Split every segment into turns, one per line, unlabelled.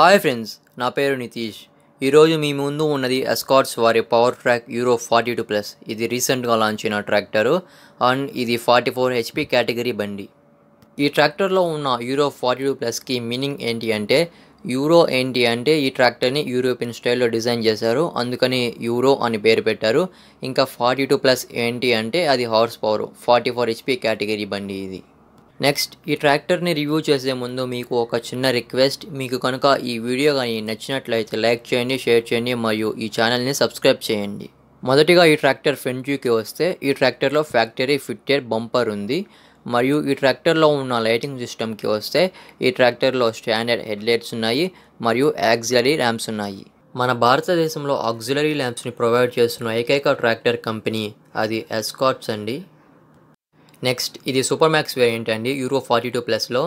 hi friends నా పేరు నితీష్ ఈరోజు మీ ముందు ఉన్నది ఎస్కాట్స్ వారి power trac euro forty two plus ఇది రీసెంట్గా లాంచ్ అయిన ట్రాక్టరు అండ్ ఇది ఫార్టీ ఫోర్ హెచ్పి కేటగిరీ బండి ఈ ట్రాక్టర్లో ఉన్న యూరో ఫార్టీ టూ ప్లస్కి మీనింగ్ ఏంటి అంటే యూరో ఏంటి అంటే ఈ ట్రాక్టర్ని యూరోపియన్ స్టైల్లో డిజైన్ చేశారు అందుకని యూరో అని పేరు పెట్టారు ఇంకా ఫార్టీ టూ ప్లస్ ఏంటి అంటే అది horse power forty four HP category బండి ఇది నెక్స్ట్ ఈ ట్రాక్టర్ని రివ్యూ చేసే ముందు మీకు ఒక చిన్న రిక్వెస్ట్ మీకు కనుక ఈ వీడియో కానీ నచ్చినట్లయితే లైక్ చేయండి షేర్ చేయండి మరియు ఈ ఛానల్ని సబ్స్క్రైబ్ చేయండి మొదటిగా ఈ ట్రాక్టర్ ఫ్రంట్ వ్యూకి వస్తే ఈ ట్రాక్టర్లో ఫ్యాక్టరీ ఫిట్టెడ్ బంపర్ ఉంది మరియు ఈ ట్రాక్టర్లో ఉన్న లైటింగ్ సిస్టమ్కి వస్తే ఈ ట్రాక్టర్లో స్టాండర్డ్ హెడ్లైట్స్ ఉన్నాయి మరియు యాక్సిలరీ ర్యాంప్స్ ఉన్నాయి మన భారతదేశంలో ఆక్సిలరీ ల్యాంప్స్ని ప్రొవైడ్ చేస్తున్న ఏకైక ట్రాక్టర్ కంపెనీ అది ఎస్కాట్స్ అండి నెక్స్ట్ ఇది సూపర్ మ్యాక్స్ వేరియంట్ అండి యూరో ఫార్టీ టూ ప్లస్లో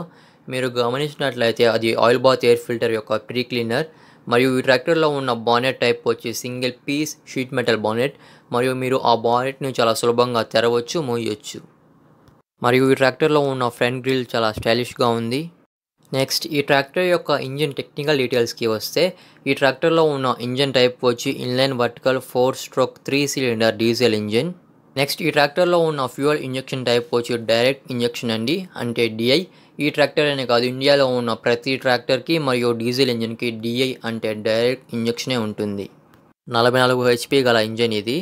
మీరు గమనించినట్లయితే అది ఆయిల్ బాత్ ఎయిర్ ఫిల్టర్ యొక్క ప్రీ క్లీనర్ మరియు ఈ ట్రాక్టర్లో ఉన్న బానెట్ టైప్ వచ్చి single piece sheet metal bonnet మరియు మీరు ఆ బానెట్ని చాలా సులభంగా తెరవచ్చు మూయొచ్చు మరియు ఈ ట్రాక్టర్లో ఉన్న ఫ్రంట్ గ్రిల్ చాలా స్టైలిష్గా ఉంది నెక్స్ట్ ఈ ట్రాక్టర్ యొక్క ఇంజిన్ టెక్నికల్ డీటెయిల్స్కి వస్తే ఈ ట్రాక్టర్లో ఉన్న ఇంజిన్ టైప్ వచ్చి inline vertical four stroke three cylinder diesel engine next ఈ ట్రాక్టర్లో ఉన్న ఫ్యూయల్ ఇంజక్షన్ టైప్ వచ్చి డైరెక్ట్ ఇంజక్షన్ అండి అంటే డిఐ ఈ ట్రాక్టర్ అనే కాదు ఇండియాలో ఉన్న ప్రతి ట్రాక్టర్కి మరియు డీజిల్ ఇంజిన్కి డిఐ అంటే డైరెక్ట్ ఇంజెక్షనే ఉంటుంది నలభై నాలుగు హెచ్పి గల ఇంజిన్ ఇది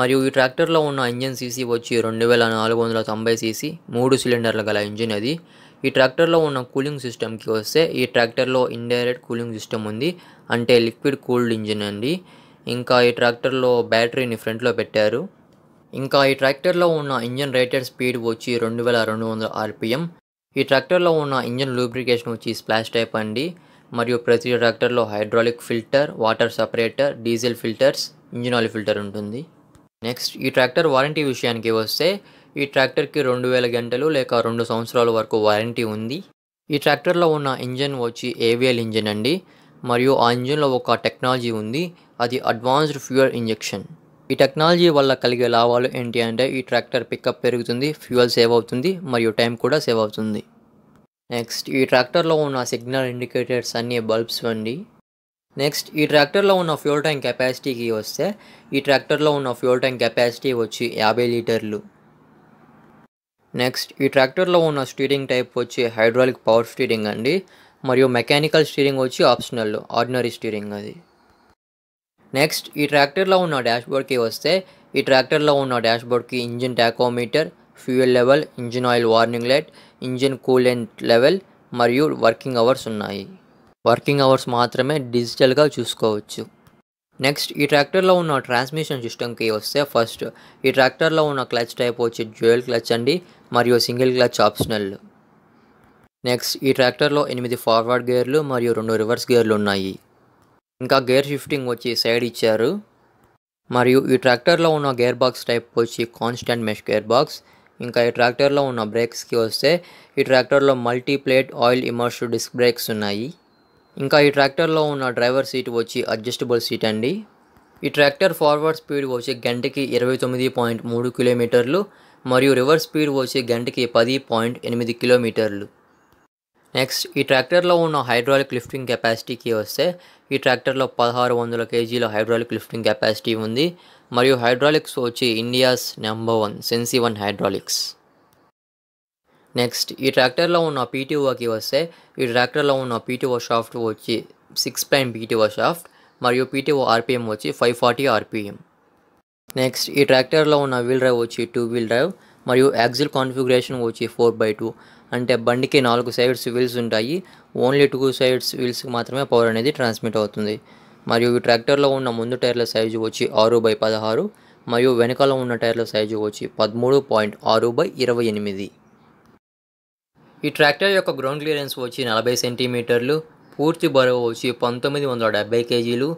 మరియు ఈ ట్రాక్టర్లో ఉన్న ఇంజిన్ సీసీ వచ్చి రెండు వేల నాలుగు వందల తొంభై సీసీ మూడు సిలిండర్లు గల ఇంజిన్ అది ఈ ట్రాక్టర్లో ఉన్న కూలింగ్ సిస్టమ్కి వస్తే ఈ ట్రాక్టర్లో ఇండైరెక్ట్ కూలింగ్ సిస్టమ్ ఉంది అంటే లిక్విడ్ కూల్డ్ ఇంజిన్ అండి ఇంకా ఈ ట్రాక్టర్లో బ్యాటరీని ఫ్రంట్లో పెట్టారు ఇంకా ఈ ట్రాక్టర్లో ఉన్న ఇంజన్ రేటెడ్ స్పీడ్ వచ్చి రెండు వేల రెండు వందల ఆర్పిఎం ఈ ట్రాక్టర్లో ఉన్న ఇంజన్ లూబ్రికేషన్ వచ్చి స్ప్లాష్ టైప్ అండి మరియు ప్రతి ట్రాక్టర్లో hydraulic filter water separator diesel filters engine oil filter ఉంటుంది నెక్స్ట్ ఈ ట్రాక్టర్ వారంటీ విషయానికి వస్తే ఈ ట్రాక్టర్కి రెండు వేల గంటలు లేక రెండు సంవత్సరాల వరకు వారంటీ ఉంది ఈ ట్రాక్టర్లో ఉన్న ఇంజన్ వచ్చి ఏవిఎల్ ఇంజన్ అండి మరియు ఆ ఇంజన్లో ఒక టెక్నాలజీ ఉంది అది అడ్వాన్స్డ్ ఫ్యూయల్ ఇంజెక్షన్ ఈ టెక్నాలజీ వల్ల కలిగే లాభాలు ఏంటి అంటే ఈ ట్రాక్టర్ పికప్ పెరుగుతుంది ఫ్యూయల్ సేవ్ అవుతుంది మరియు టైం కూడా సేవ్ అవుతుంది నెక్స్ట్ ఈ ట్రాక్టర్లో ఉన్న సిగ్నల్ ఇండికేటర్స్ అన్ని బల్బ్స్ వండి నెక్స్ట్ ఈ ట్రాక్టర్లో ఉన్న ఫ్యూల్ ట్యాంక్ కెపాసిటీకి వస్తే ఈ ట్రాక్టర్లో ఉన్న ఫ్యూల్ ట్యాంక్ కెపాసిటీ వచ్చి యాభై లీటర్లు నెక్స్ట్ ఈ ట్రాక్టర్లో ఉన్న స్టీరింగ్ టైప్ వచ్చి హైడ్రాలిక్ పవర్ స్టీరింగ్ అండి మరియు మెకానికల్ స్టీరింగ్ వచ్చి ఆప్షనల్ ఆర్డినరీ స్టీరింగ్ అది నెక్స్ట్ ఈ ట్రాక్టర్లో ఉన్న బోర్డ్కి వస్తే ఈ ట్రాక్టర్లో ఉన్న డాష్బోర్డ్కి engine tachometer fuel level engine oil warning light engine coolant level మరియు వర్కింగ్ అవర్స్ ఉన్నాయి వర్కింగ్ అవర్స్ మాత్రమే డిజిటల్గా చూసుకోవచ్చు నెక్స్ట్ ఈ ట్రాక్టర్లో ఉన్న ట్రాన్స్మిషన్ సిస్టమ్కి వస్తే ఫస్ట్ ఈ ట్రాక్టర్లో ఉన్న క్లచ్ టైప్ వచ్చి జ్యువెల్ క్లచ్ అండి మరియు సింగిల్ క్లచ్ ఆప్షనల్ నెక్స్ట్ ఈ ట్రాక్టర్లో ఎనిమిది ఫార్వర్డ్ గేర్లు మరియు రెండు రివర్స్ గేర్లు ఉన్నాయి ఇంకా గేర్ షిఫ్టింగ్ వచ్చి సైడ్ ఇచ్చారు మరియు ఈ ట్రాక్టర్లో ఉన్న గేర్ బాక్స్ టైప్ వచ్చి కాన్స్టెంట్ మెష్ గేర్ బాక్స్ ఇంకా ఈ ట్రాక్టర్లో ఉన్న బ్రేక్స్కి వస్తే ఈ ట్రాక్టర్లో multi plate oil immersed disc brakes ఉన్నాయి ఇంకా ఈ ట్రాక్టర్లో ఉన్న డ్రైవర్ సీట్ వచ్చి అడ్జస్టబుల్ సీట్ అండి ఈ ట్రాక్టర్ ఫార్వర్డ్ స్పీడ్ వచ్చి గంటకి ఇరవై తొమ్మిది పాయింట్ మూడు కిలోమీటర్లు మరియు రివర్స్ స్పీడ్ వచ్చి గంటకి పది పాయింట్ ఎనిమిది కిలోమీటర్లు నెక్స్ట్ ఈ ట్రాక్టర్లో ఉన్న హైడ్రాలిక్ లిఫ్టింగ్ కెపాసిటీకి వస్తే ఈ ట్రాక్టర్లో పదహారు వందల కేజీల హైడ్రాలిక్ లిఫ్టింగ్ కెపాసిటీ ఉంది మరియు హైడ్రాలిక్స్ వచ్చి India's number one sensi one hydraulics next ఈ ట్రాక్టర్లో ఉన్న పీటీఓకి వస్తే ఈ ట్రాక్టర్లో ఉన్న పీటీఓ షాఫ్ట్ వచ్చి సిక్స్ ప్లైన్ పీటీఓ షాఫ్ట్ మరియు పీటీఓ ఆర్పిఎం వచ్చి ఫైవ్ ఫార్టీ ఆర్పిఎం నెక్స్ట్ ఈ ట్రాక్టర్లో ఉన్న వీల్ డ్రైవ్ వచ్చి టూ వీల్ డ్రైవ్ మరియు యాక్సిల్ కాన్ఫిగరేషన్ వచ్చి ఫోర్ బై టూ అంటే బండికి నాలుగు సైడ్స్ వీల్స్ ఉంటాయి ఓన్లీ టూ సైడ్స్ వీల్స్కి మాత్రమే పవర్ అనేది ట్రాన్స్మిట్ అవుతుంది మరియు ఈ ట్రాక్టర్లో ఉన్న ముందు టైర్ల సైజు వచ్చి ఆరు బై పదహారు మరియు వెనకాల ఉన్న టైర్ల సైజు వచ్చి పదమూడు పాయింట్ ఆరు బై ఇరవై ఎనిమిది ఈ ట్రాక్టర్ యొక్క గ్రౌండ్ క్లియరెన్స్ వచ్చి నలభై సెంటీమీటర్లు పూర్తి బరువు వచ్చి పంతొమ్మిది వందల డెబ్బై కేజీలు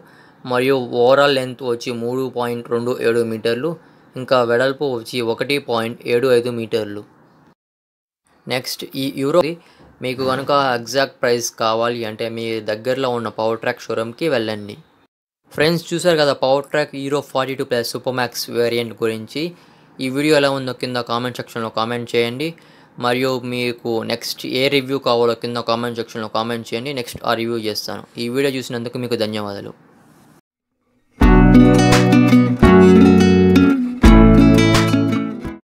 మరియు ఓవరాల్ లెంత్ వచ్చి మూడు పాయింట్ రెండు ఏడు మీటర్లు ఇంకా వెడల్పు వచ్చి ఒకటి పాయింట్ ఏడు ఐదు మీటర్లు నెక్స్ట్ ఈ యూరో మీకు కనుక ఎగ్జాక్ట్ ప్రైస్ కావాలి అంటే మీ దగ్గరలో ఉన్న పవర్ ట్రాక్ షోరూమ్కి వెళ్ళండి ఫ్రెండ్స్ చూసారు కదా power trac euro forty two plus super max variant గురించి ఈ వీడియో ఎలా ఉందో కింద కామెంట్ సెక్షన్లో కామెంట్ చేయండి మరియు మీకు నెక్స్ట్ ఏ రివ్యూ కావాలో కింద కామెంట్ సెక్షన్లో కామెంట్ చేయండి నెక్స్ట్ ఆ రివ్యూ చేస్తాను ఈ వీడియో చూసినందుకు మీకు ధన్యవాదాలు